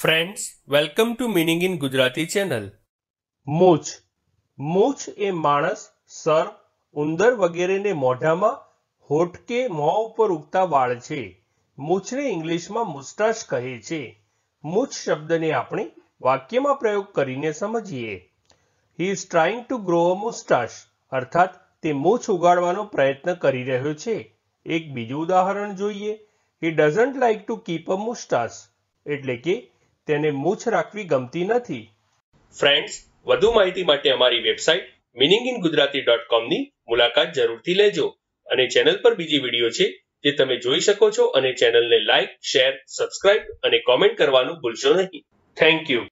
friends welcome to meaning in Gujarati channel મૂછ મૂછ એ માણસ સર ઉંદર વગેરેને મોઢામાં હોઠ કે મોં ઉપર ઉગતા વાળ છે મૂછને ઇંગ્લિશમાં મુસ્ટાશ કહે છે મૂછ શબ્દને આપણે વાક્યમાં પ્રયોગ કરીને સમજીએ he is trying to grow a moustache અર્થાત તે મૂછ ઉગાડવાનો પ્રયત્ન કરી રહ્યો છે એક બીજું ઉદાહરણ જોઈએ he doesn't like to keep a moustache એટલે કે તેને મૂછ રાખવી ગમતી નથી ફ્રેન્ડ્સ વધુ માહિતી માટે અમારી website meaning in Gujarati dot કોમની મુલાકાત જરૂરથી લેજો અને ચેનલ પર બીજી વિડીયો છે જે તમે જોઈ શકો છો અને ચેનલને લાઇક શેર સબસ્ક્રાઇબ અને કોમેન્ટ કરવાનું ભૂલશો નહીં થેન્ક યુ